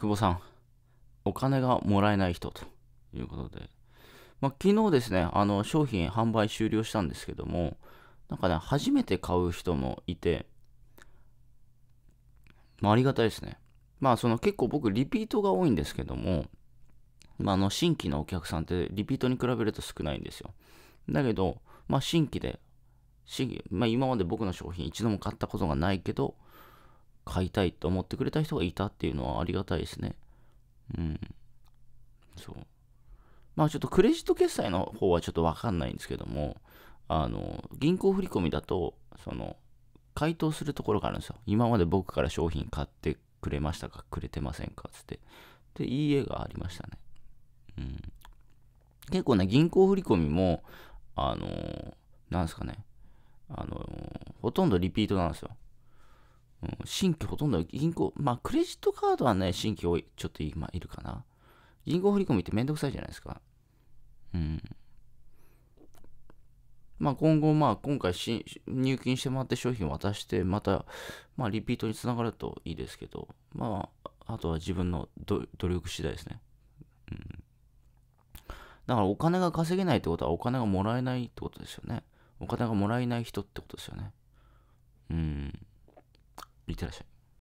久保さん、お金がもらえない人ということで、まあ、昨日ですね、あの商品販売終了したんですけども、なんかね、初めて買う人もいて、まあ、ありがたいですね。まあ、その結構僕、リピートが多いんですけども、まあ、の新規のお客さんってリピートに比べると少ないんですよ。だけど、まあ、新規で、新規まあ、今まで僕の商品一度も買ったことがないけど、買いたいと思ってくれた人がいたっていうのはありがたいですね。うん。そう。まあちょっとクレジット決済の方はちょっとわかんないんですけども、あの、銀行振込だと、その、回答するところがあるんですよ。今まで僕から商品買ってくれましたかくれてませんかつって。で、いいえがありましたね。うん。結構ね、銀行振込も、あのなんですかね、あのほとんどリピートなんですよ。うん、新規ほとんど銀行、まあクレジットカードはね、新規多い、ちょっと今いるかな。銀行振り込みってめんどくさいじゃないですか。うん。まあ今後、まあ今回し入金してもらって商品を渡して、また、まあリピートにつながるといいですけど、まあ、あとは自分の努力次第ですね。うん。だからお金が稼げないってことはお金がもらえないってことですよね。お金がもらえない人ってことですよね。うん。à